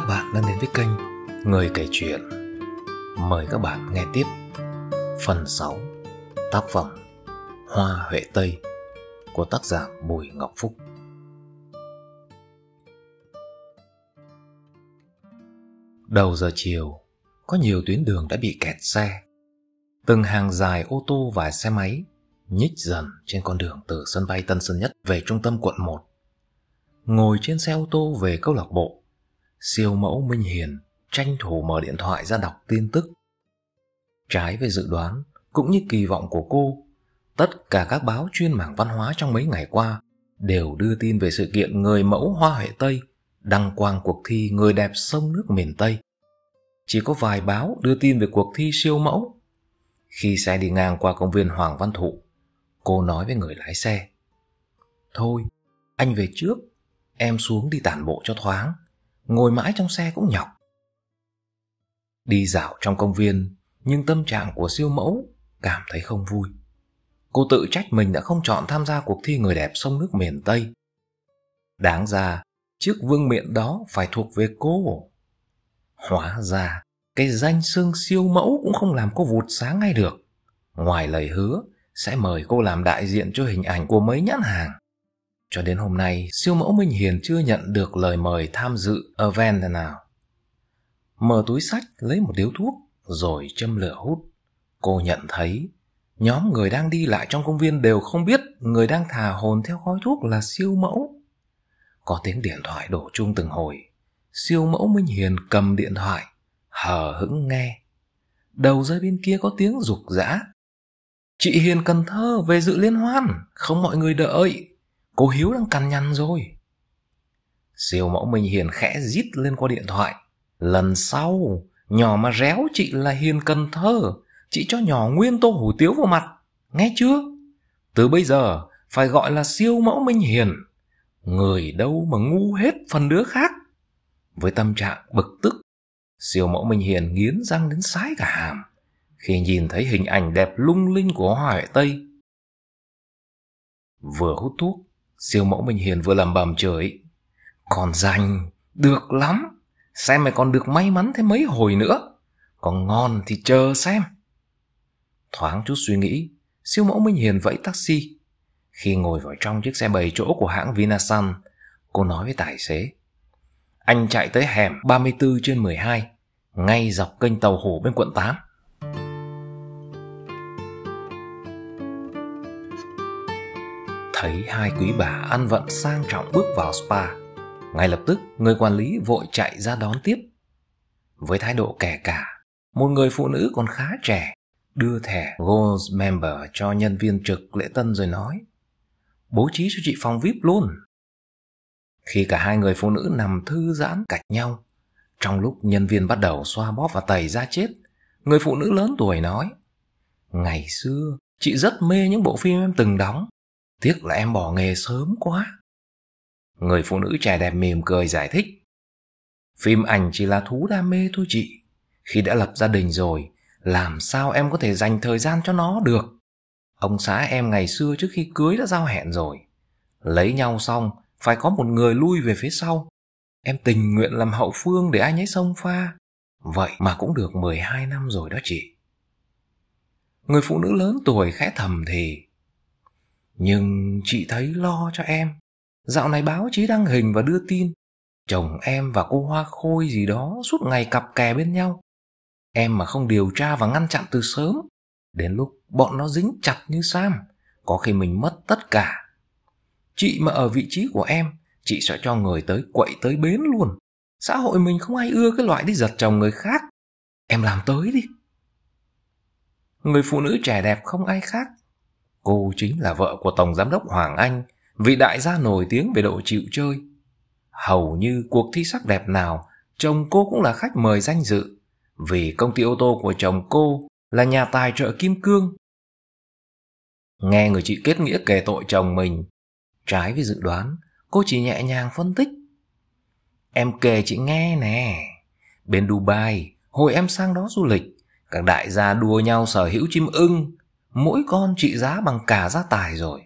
các bạn đang đến với kênh Người kể chuyện. Mời các bạn nghe tiếp phần 6 tác phẩm Hoa Huệ Tây của tác giả Bùi Ngọc Phúc. Đầu giờ chiều, có nhiều tuyến đường đã bị kẹt xe. Từng hàng dài ô tô và xe máy nhích dần trên con đường từ sân bay Tân Sơn Nhất về trung tâm quận 1. Ngồi trên xe ô tô về câu lạc bộ, siêu mẫu Minh Hiền tranh thủ mở điện thoại ra đọc tin tức. Trái với dự đoán, cũng như kỳ vọng của cô, tất cả các báo chuyên mảng văn hóa trong mấy ngày qua đều đưa tin về sự kiện người mẫu hoa huệ Tây đăng quang cuộc thi người đẹp sông nước miền Tây. Chỉ có vài báo đưa tin về cuộc thi siêu mẫu. Khi xe đi ngang qua công viên Hoàng Văn Thụ, cô nói với người lái xe. Thôi, anh về trước, em xuống đi tản bộ cho thoáng ngồi mãi trong xe cũng nhọc. Đi dạo trong công viên, nhưng tâm trạng của siêu mẫu cảm thấy không vui. Cô tự trách mình đã không chọn tham gia cuộc thi người đẹp sông nước miền Tây. Đáng ra, chiếc vương miện đó phải thuộc về cô. Hóa ra, cái danh xương siêu mẫu cũng không làm cô vụt sáng ngay được. Ngoài lời hứa, sẽ mời cô làm đại diện cho hình ảnh của mấy nhãn hàng. Cho đến hôm nay, siêu mẫu Minh Hiền chưa nhận được lời mời tham dự event nào. Mở túi sách lấy một điếu thuốc rồi châm lửa hút. Cô nhận thấy nhóm người đang đi lại trong công viên đều không biết người đang thả hồn theo khói thuốc là siêu mẫu. Có tiếng điện thoại đổ chuông từng hồi. Siêu mẫu Minh Hiền cầm điện thoại, hờ hững nghe. Đầu dây bên kia có tiếng rục rã. Chị Hiền Cần Thơ về dự liên hoan, không mọi người đợi, Cô Hiếu đang cằn nhằn rồi. Siêu mẫu Minh Hiền khẽ rít lên qua điện thoại. Lần sau, nhỏ mà réo chị là Hiền Cần Thơ. Chị cho nhỏ nguyên tô hủ tiếu vào mặt. Nghe chưa? Từ bây giờ, phải gọi là siêu mẫu Minh Hiền. Người đâu mà ngu hết phần đứa khác. Với tâm trạng bực tức, siêu mẫu Minh Hiền nghiến răng đến sái cả hàm khi nhìn thấy hình ảnh đẹp lung linh của Hoài Tây. Vừa hút thuốc, Siêu mẫu Minh Hiền vừa lầm bầm chửi. Còn dành, được lắm. Xem mày còn được may mắn thế mấy hồi nữa. Còn ngon thì chờ xem. Thoáng chút suy nghĩ, siêu mẫu Minh Hiền vẫy taxi. Khi ngồi vào trong chiếc xe bầy chỗ của hãng Vinasun, cô nói với tài xế. Anh chạy tới hẻm 34 trên 12, ngay dọc kênh tàu hổ bên quận 8. thấy hai quý bà ăn vận sang trọng bước vào spa ngay lập tức người quản lý vội chạy ra đón tiếp với thái độ kẻ cả một người phụ nữ còn khá trẻ đưa thẻ gold member cho nhân viên trực lễ tân rồi nói bố trí cho chị phòng vip luôn khi cả hai người phụ nữ nằm thư giãn cạnh nhau trong lúc nhân viên bắt đầu xoa bóp và tẩy da chết người phụ nữ lớn tuổi nói ngày xưa chị rất mê những bộ phim em từng đóng Tiếc là em bỏ nghề sớm quá. Người phụ nữ trẻ đẹp mỉm cười giải thích. Phim ảnh chỉ là thú đam mê thôi chị. Khi đã lập gia đình rồi, làm sao em có thể dành thời gian cho nó được? Ông xã em ngày xưa trước khi cưới đã giao hẹn rồi. Lấy nhau xong, phải có một người lui về phía sau. Em tình nguyện làm hậu phương để anh ấy xông pha. Vậy mà cũng được 12 năm rồi đó chị. Người phụ nữ lớn tuổi khẽ thầm thì nhưng chị thấy lo cho em dạo này báo chí đăng hình và đưa tin chồng em và cô hoa khôi gì đó suốt ngày cặp kè bên nhau em mà không điều tra và ngăn chặn từ sớm đến lúc bọn nó dính chặt như sam có khi mình mất tất cả chị mà ở vị trí của em chị sẽ cho người tới quậy tới bến luôn xã hội mình không ai ưa cái loại đi giật chồng người khác em làm tới đi người phụ nữ trẻ đẹp không ai khác Cô chính là vợ của Tổng Giám đốc Hoàng Anh, vị đại gia nổi tiếng về độ chịu chơi. Hầu như cuộc thi sắc đẹp nào, chồng cô cũng là khách mời danh dự, vì công ty ô tô của chồng cô là nhà tài trợ kim cương. Nghe người chị kết nghĩa kể tội chồng mình, trái với dự đoán, cô chỉ nhẹ nhàng phân tích. Em kể chị nghe nè, bên Dubai, hồi em sang đó du lịch, các đại gia đua nhau sở hữu chim ưng, mỗi con trị giá bằng cả gia tài rồi.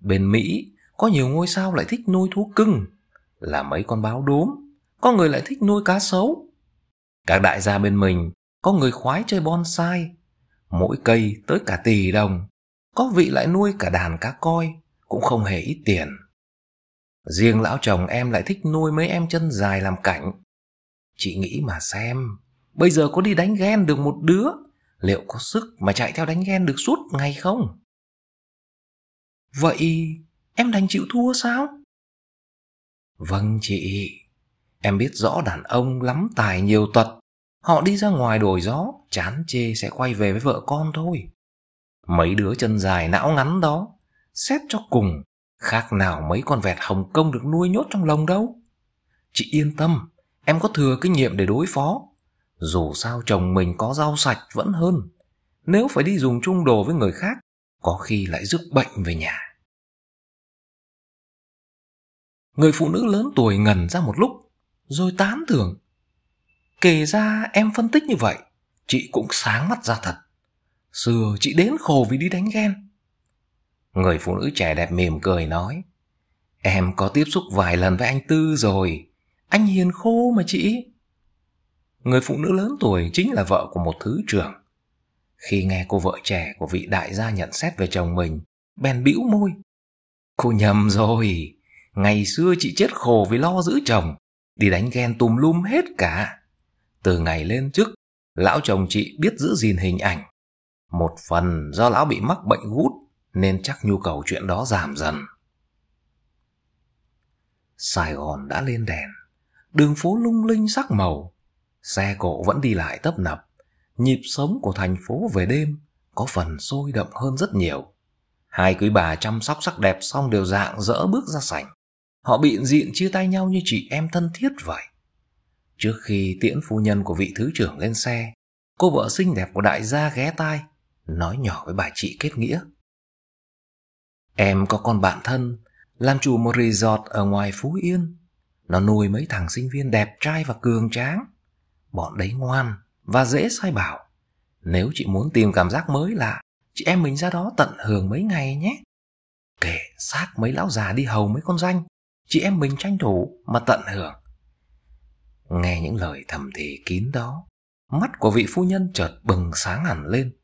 Bên Mỹ, có nhiều ngôi sao lại thích nuôi thú cưng, là mấy con báo đốm, có người lại thích nuôi cá sấu. Các đại gia bên mình, có người khoái chơi bonsai, mỗi cây tới cả tỷ đồng, có vị lại nuôi cả đàn cá coi, cũng không hề ít tiền. Riêng lão chồng em lại thích nuôi mấy em chân dài làm cảnh. Chị nghĩ mà xem, bây giờ có đi đánh ghen được một đứa liệu có sức mà chạy theo đánh ghen được suốt ngày không? Vậy em đành chịu thua sao? Vâng chị, em biết rõ đàn ông lắm tài nhiều tật. Họ đi ra ngoài đổi gió, chán chê sẽ quay về với vợ con thôi. Mấy đứa chân dài não ngắn đó, xét cho cùng, khác nào mấy con vẹt Hồng Kông được nuôi nhốt trong lồng đâu. Chị yên tâm, em có thừa kinh nghiệm để đối phó. Dù sao chồng mình có rau sạch vẫn hơn. Nếu phải đi dùng chung đồ với người khác, có khi lại rước bệnh về nhà. Người phụ nữ lớn tuổi ngần ra một lúc, rồi tán thưởng. Kể ra em phân tích như vậy, chị cũng sáng mắt ra thật. Xưa chị đến khổ vì đi đánh ghen. Người phụ nữ trẻ đẹp mỉm cười nói. Em có tiếp xúc vài lần với anh Tư rồi, anh hiền khô mà chị người phụ nữ lớn tuổi chính là vợ của một thứ trưởng. Khi nghe cô vợ trẻ của vị đại gia nhận xét về chồng mình, bèn bĩu môi. Cô nhầm rồi, ngày xưa chị chết khổ vì lo giữ chồng, đi đánh ghen tùm lum hết cả. Từ ngày lên chức, lão chồng chị biết giữ gìn hình ảnh. Một phần do lão bị mắc bệnh gút nên chắc nhu cầu chuyện đó giảm dần. Sài Gòn đã lên đèn, đường phố lung linh sắc màu, Xe cộ vẫn đi lại tấp nập, nhịp sống của thành phố về đêm có phần sôi động hơn rất nhiều. Hai quý bà chăm sóc sắc đẹp xong đều dạng dỡ bước ra sảnh. Họ bị diện chia tay nhau như chị em thân thiết vậy. Trước khi tiễn phu nhân của vị thứ trưởng lên xe, cô vợ xinh đẹp của đại gia ghé tai, nói nhỏ với bà chị kết nghĩa. Em có con bạn thân, làm chủ một resort ở ngoài Phú Yên. Nó nuôi mấy thằng sinh viên đẹp trai và cường tráng bọn đấy ngoan và dễ sai bảo nếu chị muốn tìm cảm giác mới lạ chị em mình ra đó tận hưởng mấy ngày nhé kể xác mấy lão già đi hầu mấy con danh chị em mình tranh thủ mà tận hưởng nghe những lời thầm thì kín đó mắt của vị phu nhân chợt bừng sáng hẳn lên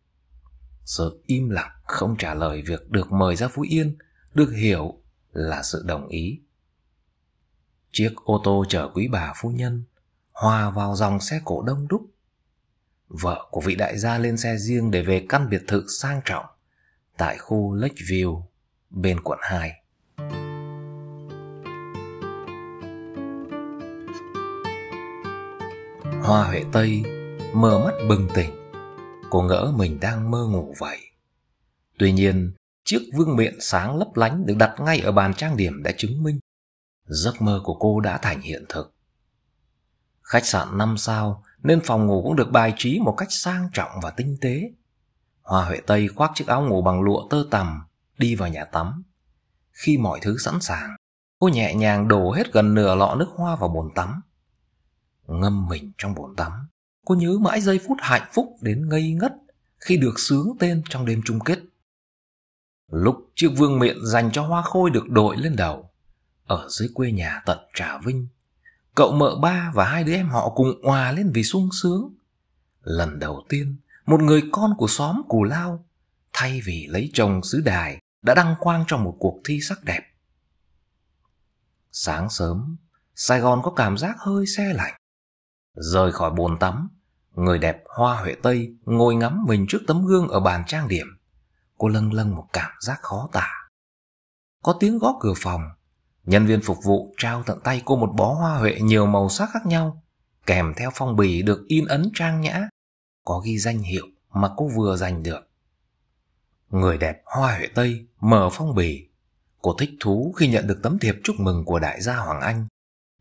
sự im lặng không trả lời việc được mời ra phú yên được hiểu là sự đồng ý chiếc ô tô chở quý bà phu nhân hòa vào dòng xe cổ đông đúc. Vợ của vị đại gia lên xe riêng để về căn biệt thự sang trọng tại khu Lakeview bên quận 2. Hoa Huệ Tây mở mắt bừng tỉnh. Cô ngỡ mình đang mơ ngủ vậy. Tuy nhiên, chiếc vương miện sáng lấp lánh được đặt ngay ở bàn trang điểm đã chứng minh giấc mơ của cô đã thành hiện thực. Khách sạn 5 sao nên phòng ngủ cũng được bài trí một cách sang trọng và tinh tế. Hoa Huệ Tây khoác chiếc áo ngủ bằng lụa tơ tằm, đi vào nhà tắm. Khi mọi thứ sẵn sàng, cô nhẹ nhàng đổ hết gần nửa lọ nước hoa vào bồn tắm. Ngâm mình trong bồn tắm, cô nhớ mãi giây phút hạnh phúc đến ngây ngất khi được sướng tên trong đêm chung kết. Lúc chiếc vương miện dành cho hoa khôi được đội lên đầu, ở dưới quê nhà tận Trà Vinh, Cậu mợ ba và hai đứa em họ cùng hòa lên vì sung sướng. Lần đầu tiên, một người con của xóm Cù Lao, thay vì lấy chồng xứ đài, đã đăng quang trong một cuộc thi sắc đẹp. Sáng sớm, Sài Gòn có cảm giác hơi xe lạnh. Rời khỏi bồn tắm, người đẹp Hoa Huệ Tây ngồi ngắm mình trước tấm gương ở bàn trang điểm. Cô lâng lâng một cảm giác khó tả. Có tiếng gõ cửa phòng, Nhân viên phục vụ trao tận tay cô một bó hoa huệ nhiều màu sắc khác nhau, kèm theo phong bì được in ấn trang nhã, có ghi danh hiệu mà cô vừa giành được. Người đẹp hoa huệ Tây mở phong bì. Cô thích thú khi nhận được tấm thiệp chúc mừng của đại gia Hoàng Anh,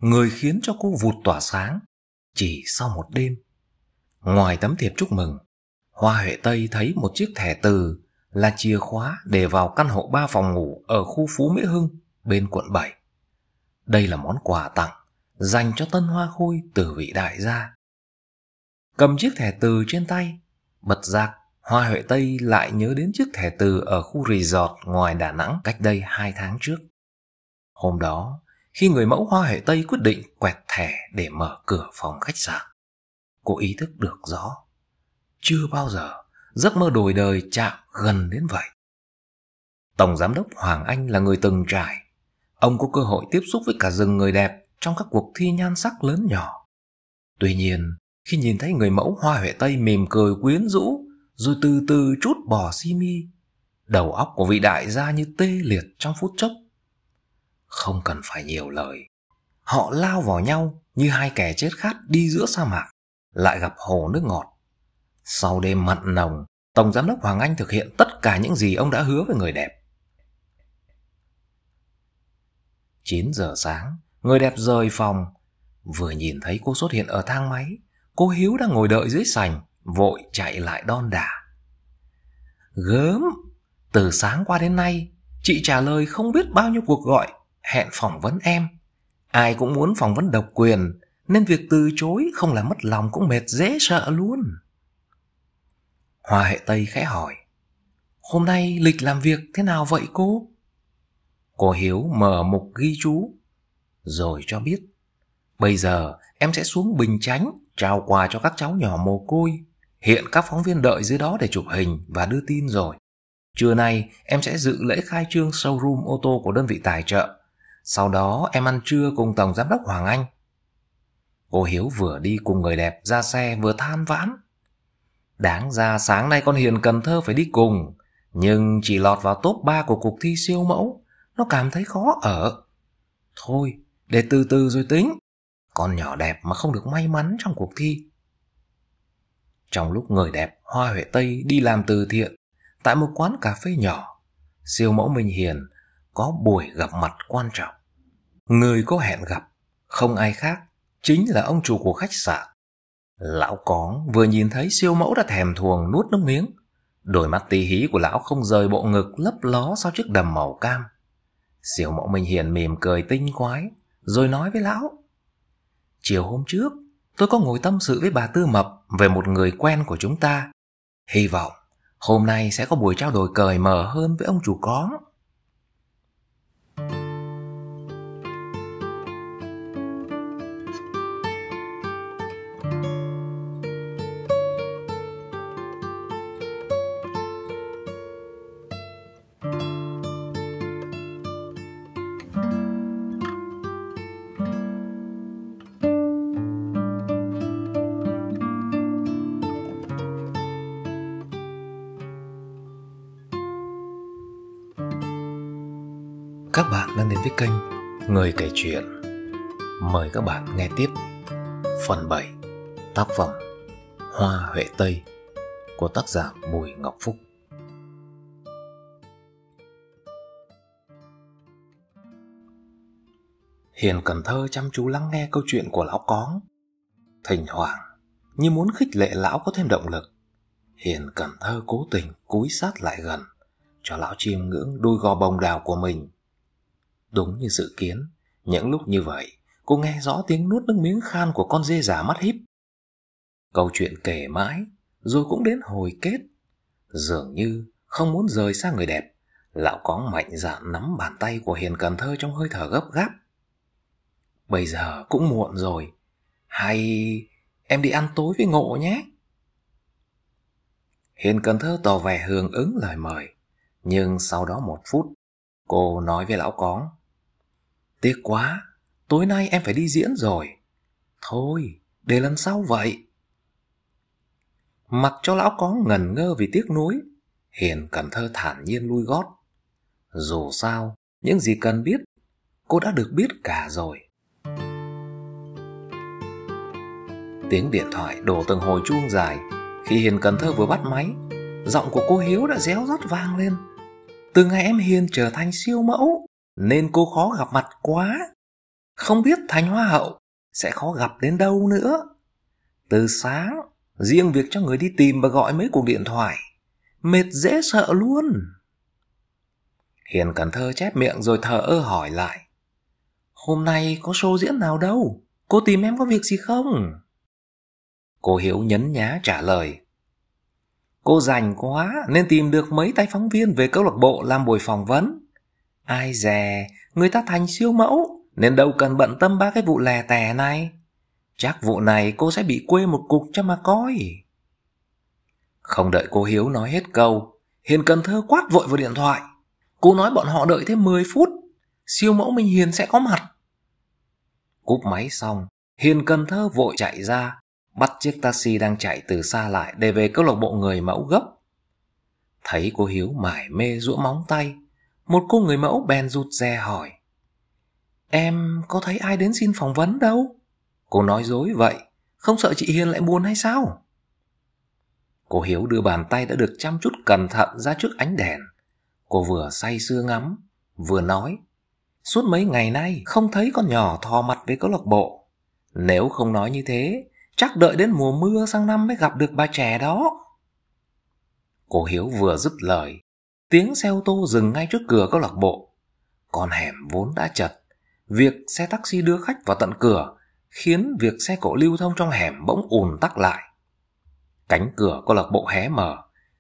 người khiến cho cô vụt tỏa sáng chỉ sau một đêm. Ngoài tấm thiệp chúc mừng, Hoa Huệ Tây thấy một chiếc thẻ từ là chìa khóa để vào căn hộ ba phòng ngủ ở khu Phú Mỹ Hưng bên quận 7. Đây là món quà tặng dành cho Tân Hoa Khôi từ vị đại gia. Cầm chiếc thẻ từ trên tay, bật giặc, Hoa Huệ Tây lại nhớ đến chiếc thẻ từ ở khu resort ngoài Đà Nẵng cách đây 2 tháng trước. Hôm đó, khi người mẫu Hoa Huệ Tây quyết định quẹt thẻ để mở cửa phòng khách sạn, cô ý thức được rõ. Chưa bao giờ giấc mơ đổi đời chạm gần đến vậy. Tổng giám đốc Hoàng Anh là người từng trải ông có cơ hội tiếp xúc với cả rừng người đẹp trong các cuộc thi nhan sắc lớn nhỏ. Tuy nhiên, khi nhìn thấy người mẫu hoa huệ tây mỉm cười quyến rũ, rồi từ từ chút bỏ si mi, đầu óc của vị đại gia như tê liệt trong phút chốc. Không cần phải nhiều lời, họ lao vào nhau như hai kẻ chết khát đi giữa sa mạc, lại gặp hồ nước ngọt. Sau đêm mặn nồng, Tổng Giám đốc Hoàng Anh thực hiện tất cả những gì ông đã hứa với người đẹp. 9 giờ sáng, người đẹp rời phòng. Vừa nhìn thấy cô xuất hiện ở thang máy, cô Hiếu đang ngồi đợi dưới sành, vội chạy lại đon đả. Gớm, từ sáng qua đến nay, chị trả lời không biết bao nhiêu cuộc gọi, hẹn phỏng vấn em. Ai cũng muốn phỏng vấn độc quyền, nên việc từ chối không là mất lòng cũng mệt dễ sợ luôn. hòa hệ Tây khẽ hỏi, hôm nay lịch làm việc thế nào vậy cô? Cô Hiếu mở mục ghi chú, rồi cho biết. Bây giờ em sẽ xuống Bình Chánh trao quà cho các cháu nhỏ mồ côi. Hiện các phóng viên đợi dưới đó để chụp hình và đưa tin rồi. Trưa nay em sẽ dự lễ khai trương showroom ô tô của đơn vị tài trợ. Sau đó em ăn trưa cùng Tổng Giám đốc Hoàng Anh. Cô Hiếu vừa đi cùng người đẹp ra xe vừa than vãn. Đáng ra sáng nay con Hiền Cần Thơ phải đi cùng, nhưng chỉ lọt vào top 3 của cuộc thi siêu mẫu nó cảm thấy khó ở. Thôi, để từ từ rồi tính. Con nhỏ đẹp mà không được may mắn trong cuộc thi. Trong lúc người đẹp Hoa Huệ Tây đi làm từ thiện tại một quán cà phê nhỏ, siêu mẫu Minh Hiền có buổi gặp mặt quan trọng. Người có hẹn gặp, không ai khác, chính là ông chủ của khách sạn. Lão Cóng vừa nhìn thấy siêu mẫu đã thèm thuồng nuốt nước miếng. Đôi mắt tí hí của lão không rời bộ ngực lấp ló sau chiếc đầm màu cam. Diều mẫu Minh Hiền mỉm cười tinh quái, rồi nói với lão. Chiều hôm trước, tôi có ngồi tâm sự với bà Tư Mập về một người quen của chúng ta. Hy vọng hôm nay sẽ có buổi trao đổi cởi mở hơn với ông chủ có. các bạn đang đến với kênh Người kể chuyện. Mời các bạn nghe tiếp phần 7 tác phẩm Hoa Huệ Tây của tác giả Bùi Ngọc Phúc. Hiền Cần Thơ chăm chú lắng nghe câu chuyện của lão Cóng. Thỉnh thoảng, như muốn khích lệ lão có thêm động lực, Hiền Cần Thơ cố tình cúi sát lại gần cho lão chiêm ngưỡng đôi gò bồng đào của mình – Đúng như dự kiến, những lúc như vậy, cô nghe rõ tiếng nuốt nước miếng khan của con dê già mắt híp. Câu chuyện kể mãi, rồi cũng đến hồi kết. Dường như không muốn rời xa người đẹp, lão có mạnh dạn nắm bàn tay của Hiền Cần Thơ trong hơi thở gấp gáp. Bây giờ cũng muộn rồi, hay em đi ăn tối với ngộ nhé. Hiền Cần Thơ tỏ vẻ hưởng ứng lời mời, nhưng sau đó một phút, cô nói với lão cóng Tiếc quá, tối nay em phải đi diễn rồi. Thôi, để lần sau vậy. Mặc cho lão có ngần ngơ vì tiếc nuối, Hiền Cần Thơ thản nhiên lui gót. Dù sao, những gì cần biết, cô đã được biết cả rồi. Tiếng điện thoại đổ từng hồi chuông dài. Khi Hiền Cần Thơ vừa bắt máy, giọng của cô Hiếu đã réo rắt vang lên. Từ ngày em Hiền trở thành siêu mẫu, nên cô khó gặp mặt quá. Không biết thành hoa hậu sẽ khó gặp đến đâu nữa. Từ sáng, riêng việc cho người đi tìm và gọi mấy cuộc điện thoại, mệt dễ sợ luôn. Hiền Cần Thơ chép miệng rồi thờ ơ hỏi lại. Hôm nay có show diễn nào đâu, cô tìm em có việc gì không? Cô Hiếu nhấn nhá trả lời. Cô rành quá nên tìm được mấy tay phóng viên về câu lạc bộ làm buổi phỏng vấn. Ai dè, người ta thành siêu mẫu, nên đâu cần bận tâm ba cái vụ lè tè này. Chắc vụ này cô sẽ bị quê một cục cho mà coi. Không đợi cô Hiếu nói hết câu, Hiền Cần Thơ quát vội vào điện thoại. Cô nói bọn họ đợi thêm 10 phút, siêu mẫu Minh Hiền sẽ có mặt. Cúp máy xong, Hiền Cần Thơ vội chạy ra, bắt chiếc taxi đang chạy từ xa lại để về câu lạc bộ người mẫu gấp. Thấy cô Hiếu mải mê rũa móng tay, một cô người mẫu bèn rụt rè hỏi. Em có thấy ai đến xin phỏng vấn đâu? Cô nói dối vậy, không sợ chị Hiền lại buồn hay sao? Cô Hiếu đưa bàn tay đã được chăm chút cẩn thận ra trước ánh đèn. Cô vừa say sưa ngắm, vừa nói. Suốt mấy ngày nay không thấy con nhỏ thò mặt với câu lạc bộ. Nếu không nói như thế, chắc đợi đến mùa mưa sang năm mới gặp được bà trẻ đó. Cô Hiếu vừa dứt lời tiếng xe ô tô dừng ngay trước cửa câu lạc bộ. Con hẻm vốn đã chật, việc xe taxi đưa khách vào tận cửa khiến việc xe cộ lưu thông trong hẻm bỗng ùn tắc lại. Cánh cửa câu lạc bộ hé mở,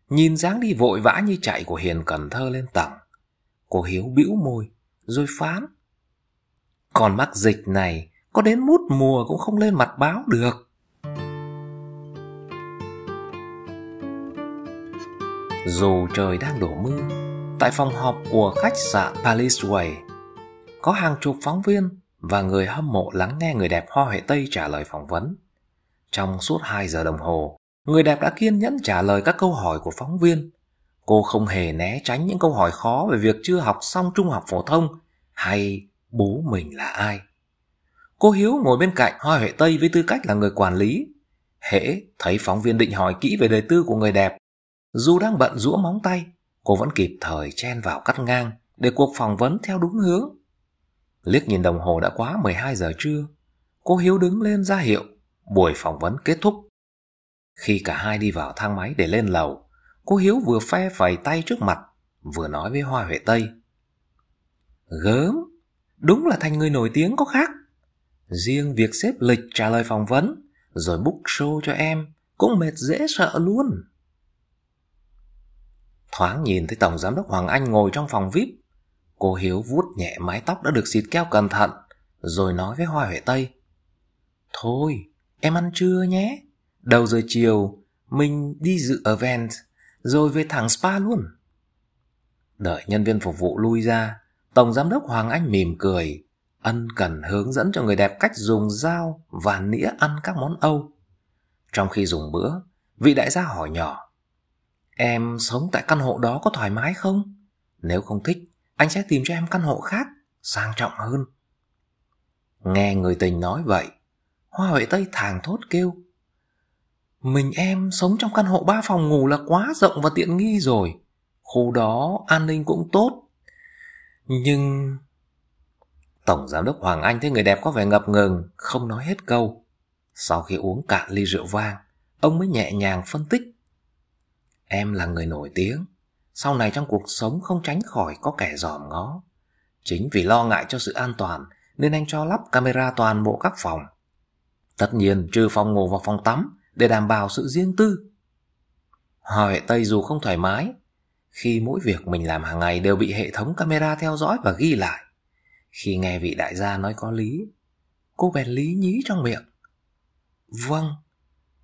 nhìn dáng đi vội vã như chạy của Hiền Cần Thơ lên tầng. Cô Hiếu bĩu môi, rồi phán. Còn mắc dịch này, có đến mút mùa cũng không lên mặt báo được. dù trời đang đổ mưa, tại phòng họp của khách sạn Palace Way, có hàng chục phóng viên và người hâm mộ lắng nghe người đẹp Hoa Huệ Tây trả lời phỏng vấn. Trong suốt 2 giờ đồng hồ, người đẹp đã kiên nhẫn trả lời các câu hỏi của phóng viên. Cô không hề né tránh những câu hỏi khó về việc chưa học xong trung học phổ thông hay bố mình là ai. Cô Hiếu ngồi bên cạnh Hoa Huệ Tây với tư cách là người quản lý. Hễ thấy phóng viên định hỏi kỹ về đời tư của người đẹp dù đang bận rũa móng tay, cô vẫn kịp thời chen vào cắt ngang để cuộc phỏng vấn theo đúng hướng. Liếc nhìn đồng hồ đã quá 12 giờ trưa, cô Hiếu đứng lên ra hiệu, buổi phỏng vấn kết thúc. Khi cả hai đi vào thang máy để lên lầu, cô Hiếu vừa phe phẩy tay trước mặt, vừa nói với Hoa Huệ Tây. Gớm, đúng là thành người nổi tiếng có khác. Riêng việc xếp lịch trả lời phỏng vấn, rồi book show cho em, cũng mệt dễ sợ luôn. Thoáng nhìn thấy Tổng Giám đốc Hoàng Anh ngồi trong phòng VIP. Cô Hiếu vuốt nhẹ mái tóc đã được xịt keo cẩn thận, rồi nói với Hoa Huệ Tây. Thôi, em ăn trưa nhé. Đầu giờ chiều, mình đi dự event, rồi về thẳng spa luôn. Đợi nhân viên phục vụ lui ra, Tổng Giám đốc Hoàng Anh mỉm cười, ân cần hướng dẫn cho người đẹp cách dùng dao và nĩa ăn các món Âu. Trong khi dùng bữa, vị đại gia hỏi nhỏ, Em sống tại căn hộ đó có thoải mái không? Nếu không thích, anh sẽ tìm cho em căn hộ khác, sang trọng hơn. Nghe người tình nói vậy, Hoa Huệ Tây thàng thốt kêu. Mình em sống trong căn hộ ba phòng ngủ là quá rộng và tiện nghi rồi. Khu đó an ninh cũng tốt. Nhưng... Tổng giám đốc Hoàng Anh thấy người đẹp có vẻ ngập ngừng, không nói hết câu. Sau khi uống cạn ly rượu vang, ông mới nhẹ nhàng phân tích Em là người nổi tiếng, sau này trong cuộc sống không tránh khỏi có kẻ dòm ngó. Chính vì lo ngại cho sự an toàn nên anh cho lắp camera toàn bộ các phòng. Tất nhiên trừ phòng ngủ và phòng tắm để đảm bảo sự riêng tư. Hỏi Tây dù không thoải mái, khi mỗi việc mình làm hàng ngày đều bị hệ thống camera theo dõi và ghi lại. Khi nghe vị đại gia nói có lý, cô bèn lý nhí trong miệng. Vâng,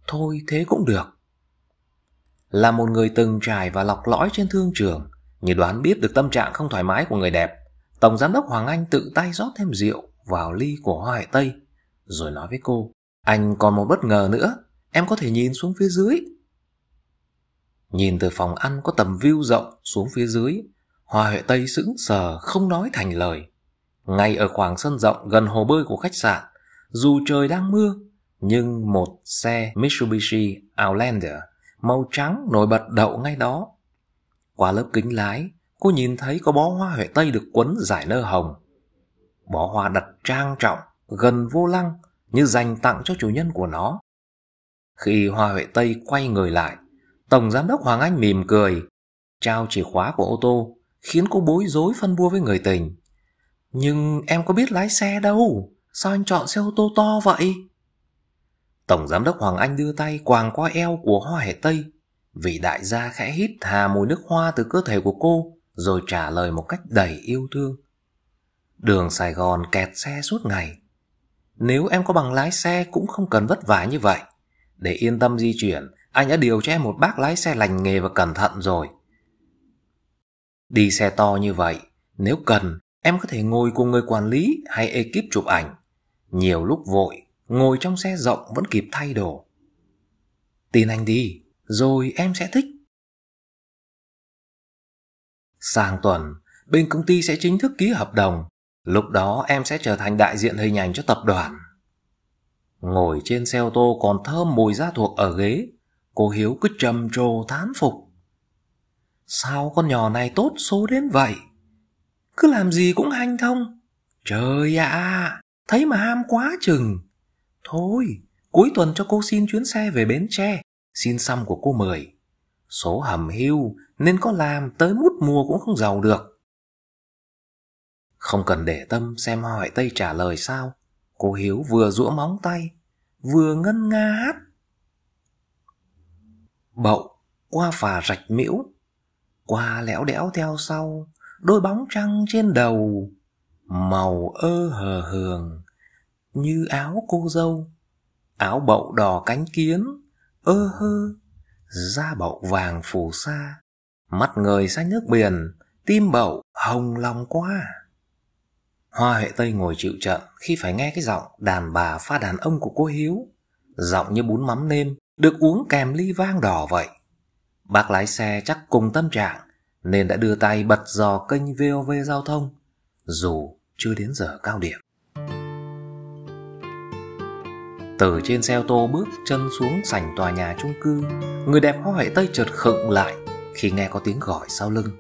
thôi thế cũng được. Là một người từng trải và lọc lõi trên thương trường, như đoán biết được tâm trạng không thoải mái của người đẹp, Tổng Giám đốc Hoàng Anh tự tay rót thêm rượu vào ly của Hoa Hải Tây, rồi nói với cô, anh còn một bất ngờ nữa, em có thể nhìn xuống phía dưới. Nhìn từ phòng ăn có tầm view rộng xuống phía dưới, Hoa Huệ Tây sững sờ không nói thành lời. Ngay ở khoảng sân rộng gần hồ bơi của khách sạn, dù trời đang mưa, nhưng một xe Mitsubishi Outlander màu trắng nổi bật đậu ngay đó. Qua lớp kính lái, cô nhìn thấy có bó hoa huệ tây được quấn giải nơ hồng. Bó hoa đặt trang trọng, gần vô lăng, như dành tặng cho chủ nhân của nó. Khi hoa huệ tây quay người lại, Tổng Giám đốc Hoàng Anh mỉm cười, trao chìa khóa của ô tô, khiến cô bối rối phân bua với người tình. Nhưng em có biết lái xe đâu, sao anh chọn xe ô tô to vậy? Tổng giám đốc Hoàng Anh đưa tay quàng qua eo của Hoa Hải Tây. Vị đại gia khẽ hít hà mùi nước hoa từ cơ thể của cô, rồi trả lời một cách đầy yêu thương. Đường Sài Gòn kẹt xe suốt ngày. Nếu em có bằng lái xe cũng không cần vất vả như vậy. Để yên tâm di chuyển, anh đã điều cho em một bác lái xe lành nghề và cẩn thận rồi. Đi xe to như vậy, nếu cần, em có thể ngồi cùng người quản lý hay ekip chụp ảnh. Nhiều lúc vội, Ngồi trong xe rộng vẫn kịp thay đồ Tin anh đi Rồi em sẽ thích Sang tuần Bên công ty sẽ chính thức ký hợp đồng Lúc đó em sẽ trở thành đại diện hình ảnh cho tập đoàn Ngồi trên xe ô tô còn thơm mùi da thuộc ở ghế Cô Hiếu cứ trầm trồ thán phục Sao con nhỏ này tốt số đến vậy Cứ làm gì cũng hanh thông Trời ạ à, Thấy mà ham quá chừng Thôi, cuối tuần cho cô xin chuyến xe về Bến Tre, xin xăm của cô mười. Số hầm hưu nên có làm tới mút mùa cũng không giàu được. Không cần để tâm xem hỏi Tây trả lời sao. Cô Hiếu vừa rũa móng tay, vừa ngân nga hát. Bậu qua phà rạch miễu, qua lẽo đẽo theo sau, đôi bóng trăng trên đầu, màu ơ hờ hường như áo cô dâu áo bậu đỏ cánh kiến ơ hơ da bậu vàng phù sa mắt người xanh nước biển tim bậu hồng lòng quá hoa huệ tây ngồi chịu trận khi phải nghe cái giọng đàn bà pha đàn ông của cô hiếu giọng như bún mắm nêm được uống kèm ly vang đỏ vậy bác lái xe chắc cùng tâm trạng nên đã đưa tay bật dò kênh vov giao thông dù chưa đến giờ cao điểm từ trên xe ô tô bước chân xuống sảnh tòa nhà chung cư người đẹp hoa hệ tây chợt khựng lại khi nghe có tiếng gọi sau lưng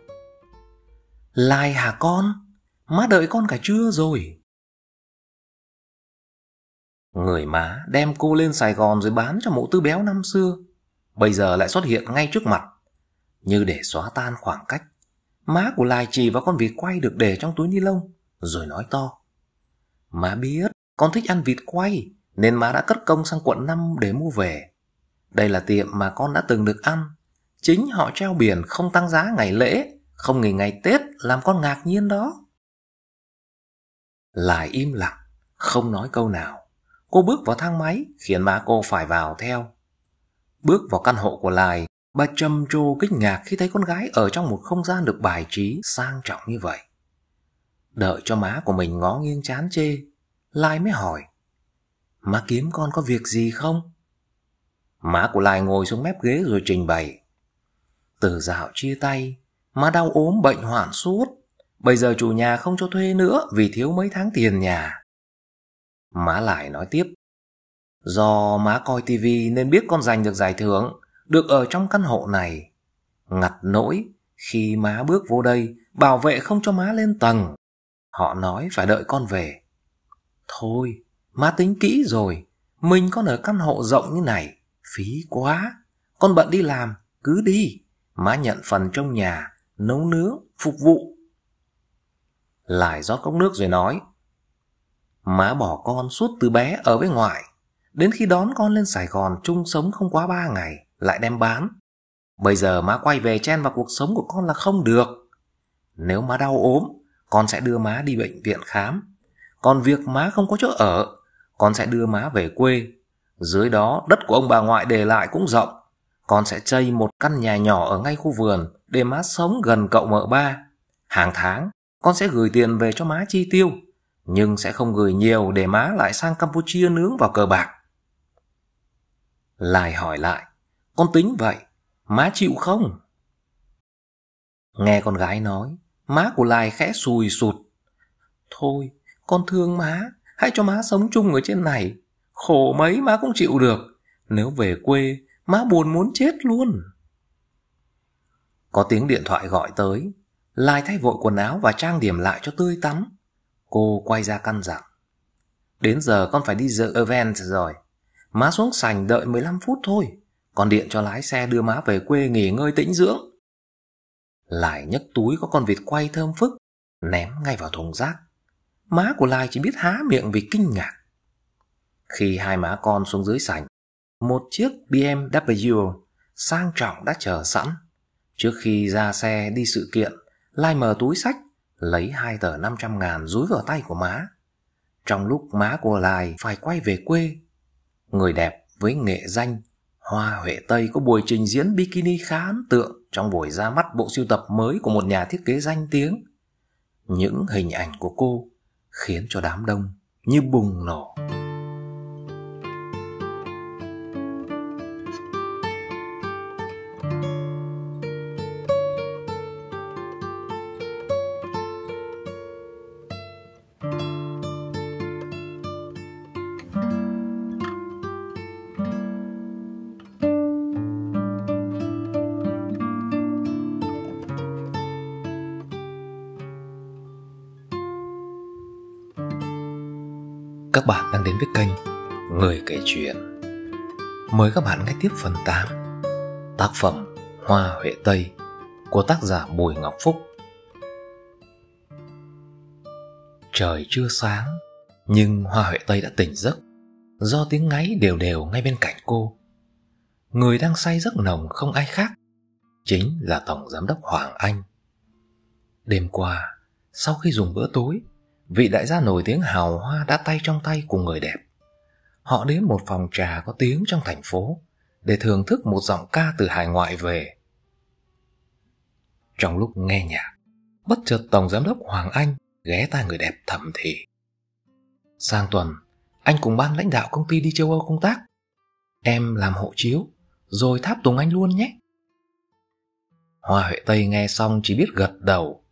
lai hả con má đợi con cả trưa rồi người má đem cô lên sài gòn rồi bán cho mụ tư béo năm xưa bây giờ lại xuất hiện ngay trước mặt như để xóa tan khoảng cách má của lai trì vào con vịt quay được để trong túi ni lông rồi nói to má biết con thích ăn vịt quay nên má đã cất công sang quận 5 để mua về. Đây là tiệm mà con đã từng được ăn. Chính họ treo biển không tăng giá ngày lễ, không nghỉ ngày Tết làm con ngạc nhiên đó. Lại im lặng, không nói câu nào. Cô bước vào thang máy khiến má cô phải vào theo. Bước vào căn hộ của Lài, bà trầm trồ kinh ngạc khi thấy con gái ở trong một không gian được bài trí sang trọng như vậy. Đợi cho má của mình ngó nghiêng chán chê, Lai mới hỏi. Má kiếm con có việc gì không? Má của Lai ngồi xuống mép ghế rồi trình bày. Từ dạo chia tay, má đau ốm bệnh hoạn suốt. Bây giờ chủ nhà không cho thuê nữa vì thiếu mấy tháng tiền nhà. Má lại nói tiếp. Do má coi tivi nên biết con giành được giải thưởng, được ở trong căn hộ này. Ngặt nỗi, khi má bước vô đây, bảo vệ không cho má lên tầng. Họ nói phải đợi con về. Thôi, Má tính kỹ rồi, mình con ở căn hộ rộng như này, phí quá. Con bận đi làm, cứ đi. Má nhận phần trong nhà, nấu nướng, phục vụ. Lại rót cốc nước rồi nói. Má bỏ con suốt từ bé ở với ngoại. Đến khi đón con lên Sài Gòn chung sống không quá ba ngày, lại đem bán. Bây giờ má quay về chen vào cuộc sống của con là không được. Nếu má đau ốm, con sẽ đưa má đi bệnh viện khám. Còn việc má không có chỗ ở con sẽ đưa má về quê. Dưới đó đất của ông bà ngoại để lại cũng rộng. Con sẽ xây một căn nhà nhỏ ở ngay khu vườn để má sống gần cậu mợ ba. Hàng tháng con sẽ gửi tiền về cho má chi tiêu nhưng sẽ không gửi nhiều để má lại sang Campuchia nướng vào cờ bạc. Lại hỏi lại, con tính vậy, má chịu không? Nghe con gái nói, má của Lài khẽ sùi sụt. Thôi, con thương má, Hãy cho má sống chung ở trên này. Khổ mấy má cũng chịu được. Nếu về quê, má buồn muốn chết luôn. Có tiếng điện thoại gọi tới. Lai thay vội quần áo và trang điểm lại cho tươi tắm. Cô quay ra căn dặn. Đến giờ con phải đi dự event rồi. Má xuống sành đợi 15 phút thôi. Con điện cho lái xe đưa má về quê nghỉ ngơi tĩnh dưỡng. Lại nhấc túi có con vịt quay thơm phức, ném ngay vào thùng rác. Má của Lai chỉ biết há miệng vì kinh ngạc. Khi hai má con xuống dưới sảnh, một chiếc BMW sang trọng đã chờ sẵn. Trước khi ra xe đi sự kiện, Lai mở túi sách, lấy hai tờ 500 ngàn rúi vào tay của má. Trong lúc má của Lai phải quay về quê, người đẹp với nghệ danh Hoa Huệ Tây có buổi trình diễn bikini khá ấn tượng trong buổi ra mắt bộ sưu tập mới của một nhà thiết kế danh tiếng. Những hình ảnh của cô khiến cho đám đông như bùng nổ đến với kênh Người kể chuyện Mời các bạn nghe tiếp phần 8 Tác phẩm Hoa Huệ Tây của tác giả Bùi Ngọc Phúc Trời chưa sáng nhưng Hoa Huệ Tây đã tỉnh giấc do tiếng ngáy đều đều ngay bên cạnh cô. Người đang say giấc nồng không ai khác chính là Tổng Giám đốc Hoàng Anh. Đêm qua, sau khi dùng bữa tối, vị đại gia nổi tiếng hào hoa đã tay trong tay cùng người đẹp. Họ đến một phòng trà có tiếng trong thành phố để thưởng thức một giọng ca từ hải ngoại về. Trong lúc nghe nhạc, bất chợt Tổng Giám đốc Hoàng Anh ghé tai người đẹp thầm thì. Sang tuần, anh cùng ban lãnh đạo công ty đi châu Âu công tác. Em làm hộ chiếu, rồi tháp tùng anh luôn nhé. Hoa Huệ Tây nghe xong chỉ biết gật đầu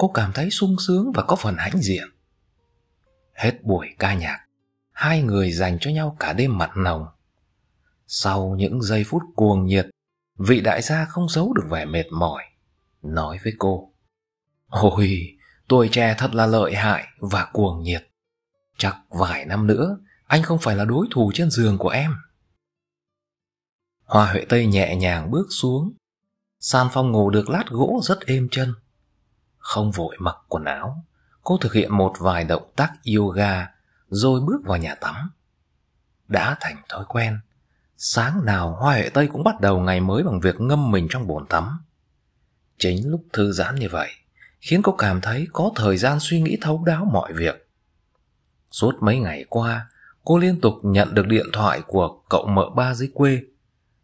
cô cảm thấy sung sướng và có phần hãnh diện. Hết buổi ca nhạc, hai người dành cho nhau cả đêm mặt nồng. Sau những giây phút cuồng nhiệt, vị đại gia không giấu được vẻ mệt mỏi, nói với cô. Ôi, tuổi trẻ thật là lợi hại và cuồng nhiệt. Chắc vài năm nữa, anh không phải là đối thủ trên giường của em. Hoa Huệ Tây nhẹ nhàng bước xuống. San phong ngủ được lát gỗ rất êm chân. Không vội mặc quần áo, cô thực hiện một vài động tác yoga rồi bước vào nhà tắm. Đã thành thói quen, sáng nào Hoa Huệ Tây cũng bắt đầu ngày mới bằng việc ngâm mình trong bồn tắm. Chính lúc thư giãn như vậy, khiến cô cảm thấy có thời gian suy nghĩ thấu đáo mọi việc. Suốt mấy ngày qua, cô liên tục nhận được điện thoại của cậu mợ ba dưới quê,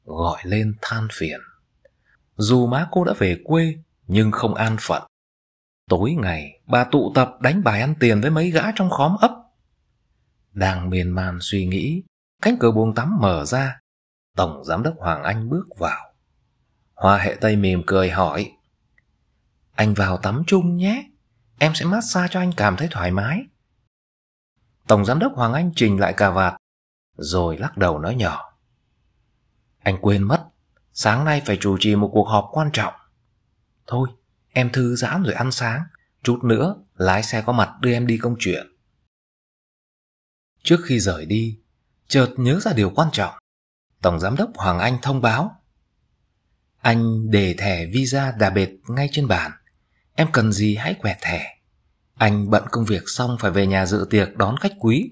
gọi lên than phiền. Dù má cô đã về quê, nhưng không an phận. Tối ngày, bà tụ tập đánh bài ăn tiền với mấy gã trong khóm ấp. Đang miên man suy nghĩ, cánh cửa buồng tắm mở ra. Tổng giám đốc Hoàng Anh bước vào. Hoa hệ Tây mỉm cười hỏi. Anh vào tắm chung nhé, em sẽ massage cho anh cảm thấy thoải mái. Tổng giám đốc Hoàng Anh trình lại cà vạt, rồi lắc đầu nói nhỏ. Anh quên mất, sáng nay phải chủ trì một cuộc họp quan trọng. Thôi, Em thư giãn rồi ăn sáng, chút nữa lái xe có mặt đưa em đi công chuyện. Trước khi rời đi, chợt nhớ ra điều quan trọng. Tổng giám đốc Hoàng Anh thông báo. Anh để thẻ visa đà bệt ngay trên bàn. Em cần gì hãy quẹt thẻ. Anh bận công việc xong phải về nhà dự tiệc đón khách quý.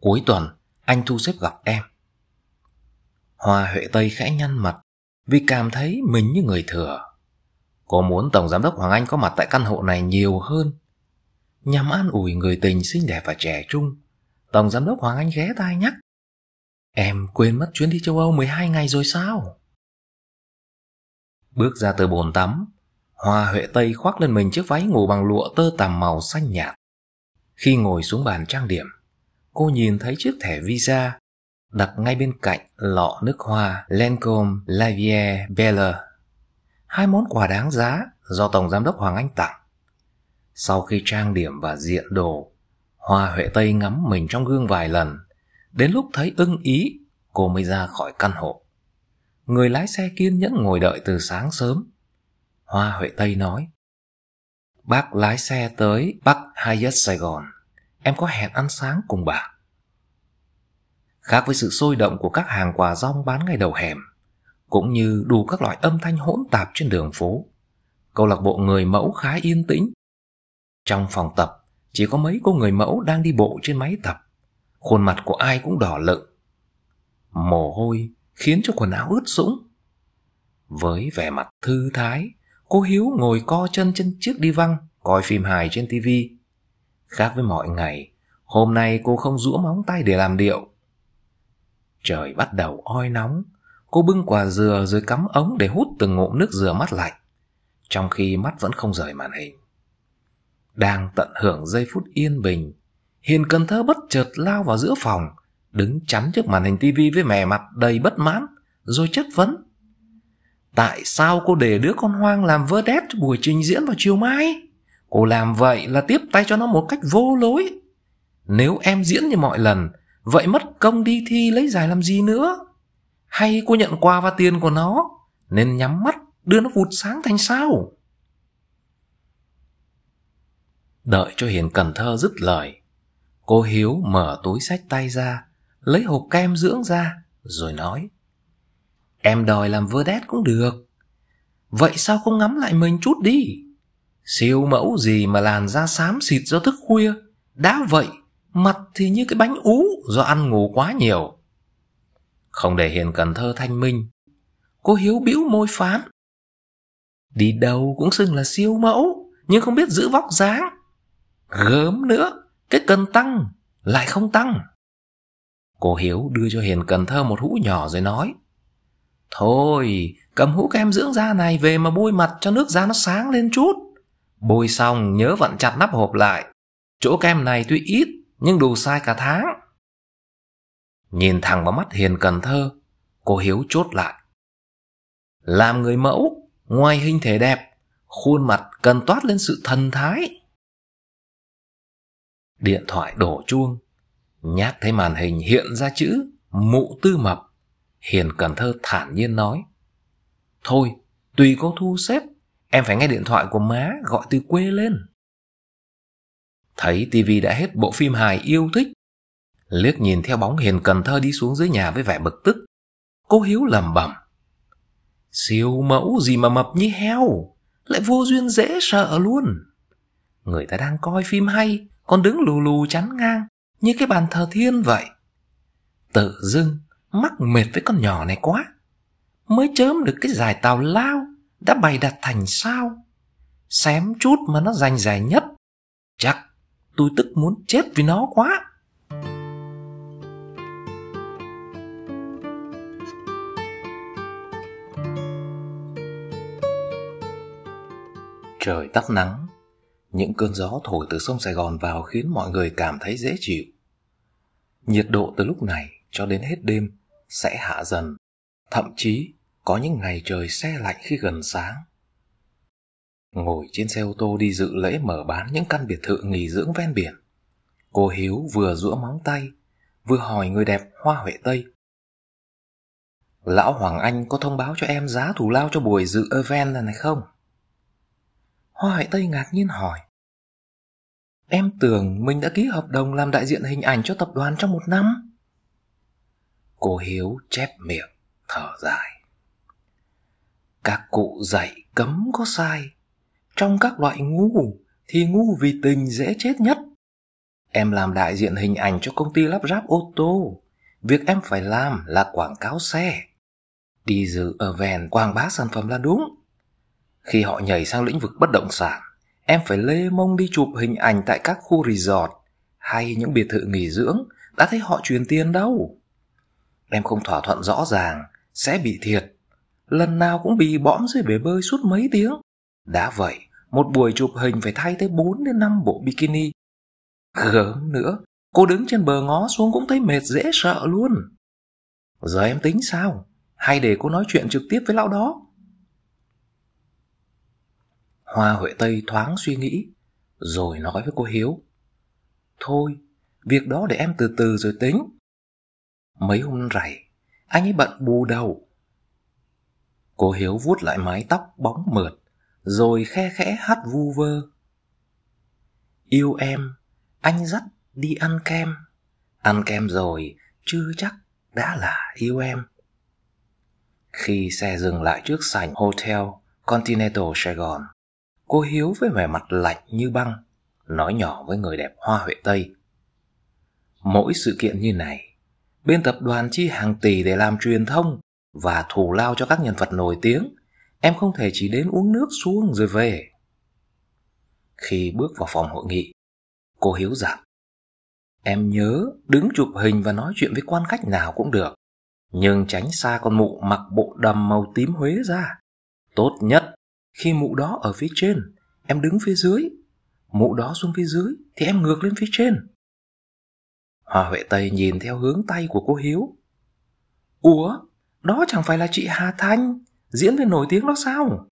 Cuối tuần, anh thu xếp gặp em. Hoa Huệ Tây khẽ nhăn mặt vì cảm thấy mình như người thừa. Cô muốn Tổng Giám đốc Hoàng Anh có mặt tại căn hộ này nhiều hơn Nhằm an ủi người tình xinh đẹp và trẻ trung Tổng Giám đốc Hoàng Anh ghé tai nhắc Em quên mất chuyến đi châu Âu 12 ngày rồi sao? Bước ra từ bồn tắm Hoa Huệ Tây khoác lên mình chiếc váy ngủ bằng lụa tơ tằm màu xanh nhạt Khi ngồi xuống bàn trang điểm Cô nhìn thấy chiếc thẻ visa đặt ngay bên cạnh lọ nước hoa Lancome Lavier Bella hai món quà đáng giá do Tổng Giám đốc Hoàng Anh tặng. Sau khi trang điểm và diện đồ, Hoa Huệ Tây ngắm mình trong gương vài lần, đến lúc thấy ưng ý, cô mới ra khỏi căn hộ. Người lái xe kiên nhẫn ngồi đợi từ sáng sớm. Hoa Huệ Tây nói, Bác lái xe tới Bắc Hyatt Sài Gòn, em có hẹn ăn sáng cùng bà. Khác với sự sôi động của các hàng quà rong bán ngay đầu hẻm, cũng như đủ các loại âm thanh hỗn tạp trên đường phố. Câu lạc bộ người mẫu khá yên tĩnh. Trong phòng tập, chỉ có mấy cô người mẫu đang đi bộ trên máy tập. Khuôn mặt của ai cũng đỏ lựng. Mồ hôi khiến cho quần áo ướt sũng. Với vẻ mặt thư thái, cô Hiếu ngồi co chân trên chiếc đi văng, coi phim hài trên tivi. Khác với mọi ngày, hôm nay cô không rũa móng tay để làm điệu. Trời bắt đầu oi nóng, Cô bưng quả dừa rồi cắm ống để hút từng ngụm nước dừa mắt lạnh, trong khi mắt vẫn không rời màn hình. Đang tận hưởng giây phút yên bình, Hiền Cần Thơ bất chợt lao vào giữa phòng, đứng chắn trước màn hình tivi với mẻ mặt đầy bất mãn, rồi chất vấn. Tại sao cô để đứa con hoang làm vơ đét buổi trình diễn vào chiều mai? Cô làm vậy là tiếp tay cho nó một cách vô lối. Nếu em diễn như mọi lần, vậy mất công đi thi lấy giải làm gì nữa? hay cô nhận quà và tiền của nó nên nhắm mắt đưa nó vụt sáng thành sao đợi cho hiền cần thơ dứt lời cô hiếu mở túi sách tay ra lấy hộp kem dưỡng ra rồi nói em đòi làm vơ đét cũng được vậy sao không ngắm lại mình chút đi siêu mẫu gì mà làn da xám xịt do thức khuya đã vậy mặt thì như cái bánh ú do ăn ngủ quá nhiều không để Hiền Cần Thơ thanh minh Cô Hiếu bĩu môi phán Đi đâu cũng xưng là siêu mẫu Nhưng không biết giữ vóc dáng Gớm nữa Cái cần tăng lại không tăng Cô Hiếu đưa cho Hiền Cần Thơ một hũ nhỏ rồi nói Thôi cầm hũ kem dưỡng da này về mà bôi mặt cho nước da nó sáng lên chút Bôi xong nhớ vặn chặt nắp hộp lại Chỗ kem này tuy ít nhưng đủ sai cả tháng Nhìn thẳng vào mắt Hiền Cần Thơ, cô Hiếu chốt lại. Làm người mẫu, ngoài hình thể đẹp, khuôn mặt cần toát lên sự thần thái. Điện thoại đổ chuông, nhát thấy màn hình hiện ra chữ mụ tư mập. Hiền Cần Thơ thản nhiên nói. Thôi, tùy cô thu xếp, em phải nghe điện thoại của má gọi từ quê lên. Thấy tivi đã hết bộ phim hài yêu thích, liếc nhìn theo bóng hiền Cần Thơ đi xuống dưới nhà với vẻ bực tức. Cô Hiếu lầm bẩm Siêu mẫu gì mà mập như heo, lại vô duyên dễ sợ luôn. Người ta đang coi phim hay, còn đứng lù lù chắn ngang, như cái bàn thờ thiên vậy. Tự dưng, mắc mệt với con nhỏ này quá. Mới chớm được cái giải tàu lao, đã bày đặt thành sao. Xém chút mà nó giành giải nhất. Chắc tôi tức muốn chết vì nó quá. Trời tắt nắng, những cơn gió thổi từ sông Sài Gòn vào khiến mọi người cảm thấy dễ chịu. Nhiệt độ từ lúc này cho đến hết đêm sẽ hạ dần, thậm chí có những ngày trời xe lạnh khi gần sáng. Ngồi trên xe ô tô đi dự lễ mở bán những căn biệt thự nghỉ dưỡng ven biển. Cô Hiếu vừa rũa móng tay, vừa hỏi người đẹp Hoa Huệ Tây. Lão Hoàng Anh có thông báo cho em giá thù lao cho buổi dự event này không? Hoa Hải Tây ngạc nhiên hỏi. Em tưởng mình đã ký hợp đồng làm đại diện hình ảnh cho tập đoàn trong một năm. Cô Hiếu chép miệng, thở dài. Các cụ dạy cấm có sai. Trong các loại ngu thì ngu vì tình dễ chết nhất. Em làm đại diện hình ảnh cho công ty lắp ráp ô tô. Việc em phải làm là quảng cáo xe. Đi dự event quảng bá sản phẩm là đúng khi họ nhảy sang lĩnh vực bất động sản, em phải lê mông đi chụp hình ảnh tại các khu resort hay những biệt thự nghỉ dưỡng, đã thấy họ truyền tiền đâu. Em không thỏa thuận rõ ràng, sẽ bị thiệt. Lần nào cũng bị bõm dưới bể bơi suốt mấy tiếng. Đã vậy, một buổi chụp hình phải thay tới 4 đến 5 bộ bikini. Gớm nữa, cô đứng trên bờ ngó xuống cũng thấy mệt dễ sợ luôn. Giờ em tính sao? Hay để cô nói chuyện trực tiếp với lão đó? Hoa Huệ Tây thoáng suy nghĩ, rồi nói với cô Hiếu. Thôi, việc đó để em từ từ rồi tính. Mấy hôm rày, anh ấy bận bù đầu. Cô Hiếu vuốt lại mái tóc bóng mượt, rồi khe khẽ hát vu vơ. Yêu em, anh dắt đi ăn kem. Ăn kem rồi, chưa chắc đã là yêu em. Khi xe dừng lại trước sảnh Hotel Continental Sài Gòn, Cô Hiếu với vẻ mặt lạnh như băng, nói nhỏ với người đẹp Hoa Huệ Tây. Mỗi sự kiện như này, bên tập đoàn chi hàng tỷ để làm truyền thông và thù lao cho các nhân vật nổi tiếng, em không thể chỉ đến uống nước xuống rồi về. Khi bước vào phòng hội nghị, cô Hiếu dặn. Em nhớ đứng chụp hình và nói chuyện với quan khách nào cũng được, nhưng tránh xa con mụ mặc bộ đầm màu tím Huế ra. Tốt nhất khi mụ đó ở phía trên, em đứng phía dưới. Mụ đó xuống phía dưới, thì em ngược lên phía trên. Hòa Huệ Tây nhìn theo hướng tay của cô Hiếu. Ủa, đó chẳng phải là chị Hà Thanh, diễn viên nổi tiếng đó sao?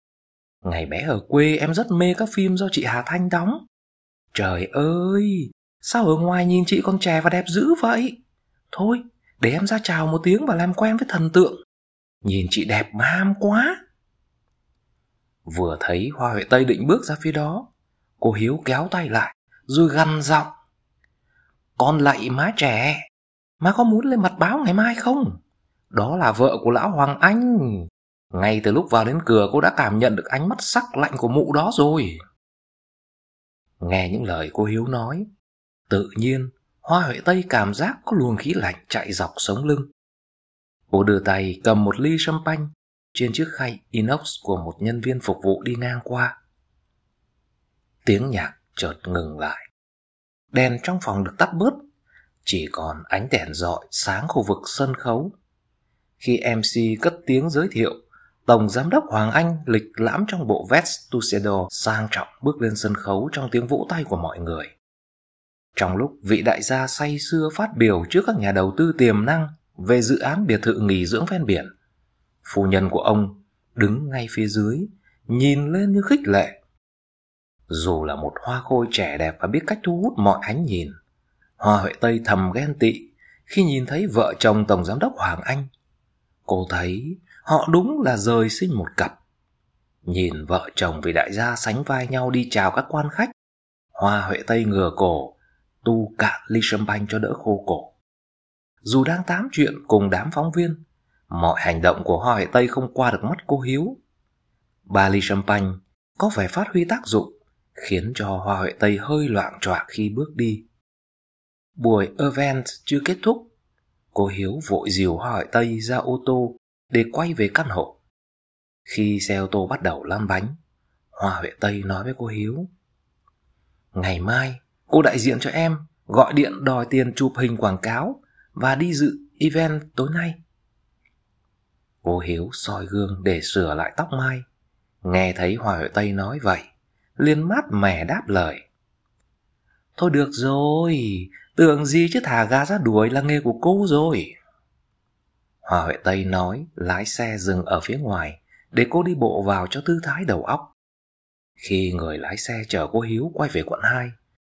Ngày bé ở quê em rất mê các phim do chị Hà Thanh đóng. Trời ơi, sao ở ngoài nhìn chị con trẻ và đẹp dữ vậy? Thôi, để em ra chào một tiếng và làm quen với thần tượng. Nhìn chị đẹp mà quá. Vừa thấy Hoa Huệ Tây định bước ra phía đó, cô Hiếu kéo tay lại, rồi gằn giọng. Con lạy má trẻ, má có muốn lên mặt báo ngày mai không? Đó là vợ của lão Hoàng Anh. Ngay từ lúc vào đến cửa cô đã cảm nhận được ánh mắt sắc lạnh của mụ đó rồi. Nghe những lời cô Hiếu nói, tự nhiên Hoa Huệ Tây cảm giác có luồng khí lạnh chạy dọc sống lưng. Cô đưa tay cầm một ly champagne trên chiếc khay inox của một nhân viên phục vụ đi ngang qua. Tiếng nhạc chợt ngừng lại. Đèn trong phòng được tắt bớt, chỉ còn ánh đèn rọi sáng khu vực sân khấu. Khi MC cất tiếng giới thiệu, Tổng Giám đốc Hoàng Anh lịch lãm trong bộ vest tuxedo sang trọng bước lên sân khấu trong tiếng vỗ tay của mọi người. Trong lúc vị đại gia say sưa phát biểu trước các nhà đầu tư tiềm năng về dự án biệt thự nghỉ dưỡng ven biển, Phu nhân của ông đứng ngay phía dưới, nhìn lên như khích lệ. Dù là một hoa khôi trẻ đẹp và biết cách thu hút mọi ánh nhìn, Hoa Huệ Tây thầm ghen tị khi nhìn thấy vợ chồng Tổng Giám đốc Hoàng Anh. Cô thấy họ đúng là rời sinh một cặp. Nhìn vợ chồng vì đại gia sánh vai nhau đi chào các quan khách, Hoa Huệ Tây ngừa cổ, tu cạn ly sâm banh cho đỡ khô cổ. Dù đang tám chuyện cùng đám phóng viên, Mọi hành động của hoa huệ tây không qua được mắt cô Hiếu. Ba ly champagne có vẻ phát huy tác dụng, khiến cho hoa huệ tây hơi loạn trọa khi bước đi. Buổi event chưa kết thúc, cô Hiếu vội dìu hoa huệ tây ra ô tô để quay về căn hộ. Khi xe ô tô bắt đầu lăn bánh, Hoa Huệ Tây nói với cô Hiếu. Ngày mai, cô đại diện cho em gọi điện đòi tiền chụp hình quảng cáo và đi dự event tối nay. Cô Hiếu soi gương để sửa lại tóc mai. Nghe thấy Hòa Huệ Tây nói vậy, liền mát mẻ đáp lời. Thôi được rồi, tưởng gì chứ thả gà ra đuổi là nghề của cô rồi. Hòa Huệ Tây nói lái xe dừng ở phía ngoài để cô đi bộ vào cho tư thái đầu óc. Khi người lái xe chở cô Hiếu quay về quận 2,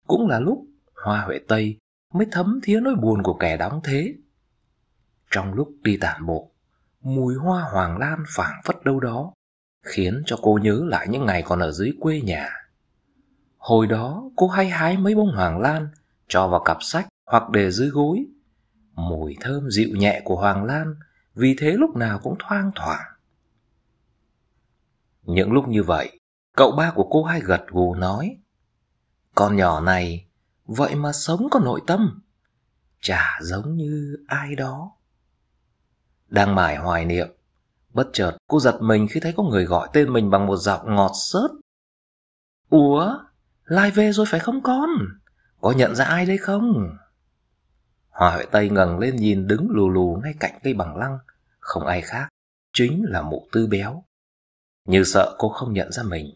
cũng là lúc Hoa Huệ Tây mới thấm thía nỗi buồn của kẻ đóng thế. Trong lúc đi tản bộ, mùi hoa hoàng lan phảng phất đâu đó khiến cho cô nhớ lại những ngày còn ở dưới quê nhà hồi đó cô hay hái mấy bông hoàng lan cho vào cặp sách hoặc để dưới gối mùi thơm dịu nhẹ của hoàng lan vì thế lúc nào cũng thoang thoảng những lúc như vậy cậu ba của cô hay gật gù nói con nhỏ này vậy mà sống có nội tâm chả giống như ai đó đang mải hoài niệm. Bất chợt, cô giật mình khi thấy có người gọi tên mình bằng một giọng ngọt sớt. Ủa, Lai về rồi phải không con? Có nhận ra ai đây không? Hòa Huệ Tây ngẩng lên nhìn đứng lù lù ngay cạnh cây bằng lăng. Không ai khác, chính là mụ tư béo. Như sợ cô không nhận ra mình,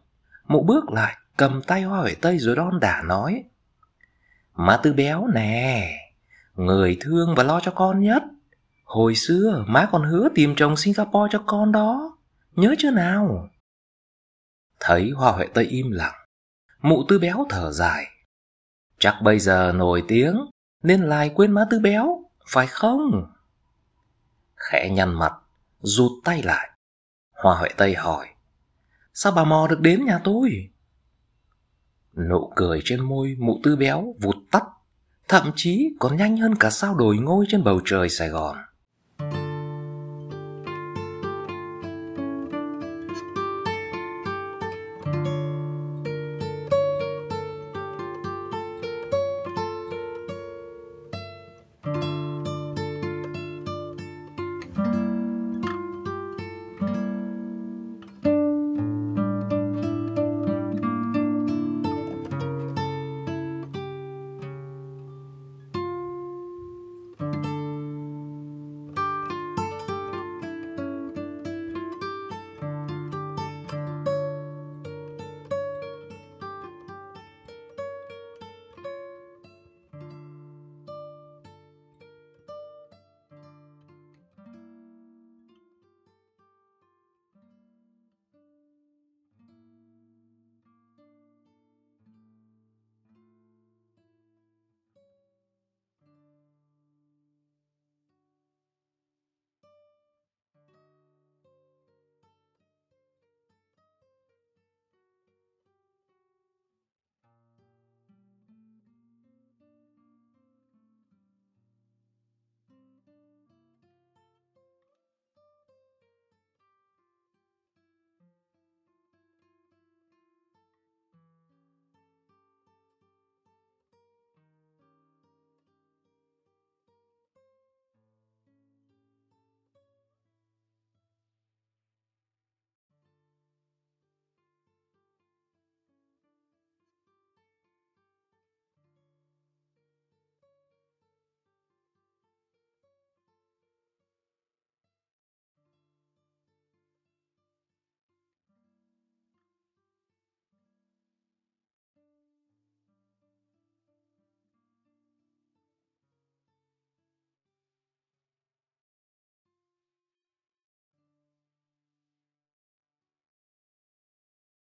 mụ bước lại cầm tay Hoa Huệ Tây rồi đon đả nói. Má tư béo nè, người thương và lo cho con nhất. Hồi xưa má còn hứa tìm chồng Singapore cho con đó Nhớ chưa nào Thấy Hoa Huệ Tây im lặng Mụ tư béo thở dài Chắc bây giờ nổi tiếng Nên lại quên má tư béo Phải không Khẽ nhăn mặt Rụt tay lại Hoa Huệ Tây hỏi Sao bà mò được đến nhà tôi Nụ cười trên môi mụ tư béo vụt tắt Thậm chí còn nhanh hơn cả sao đồi ngôi trên bầu trời Sài Gòn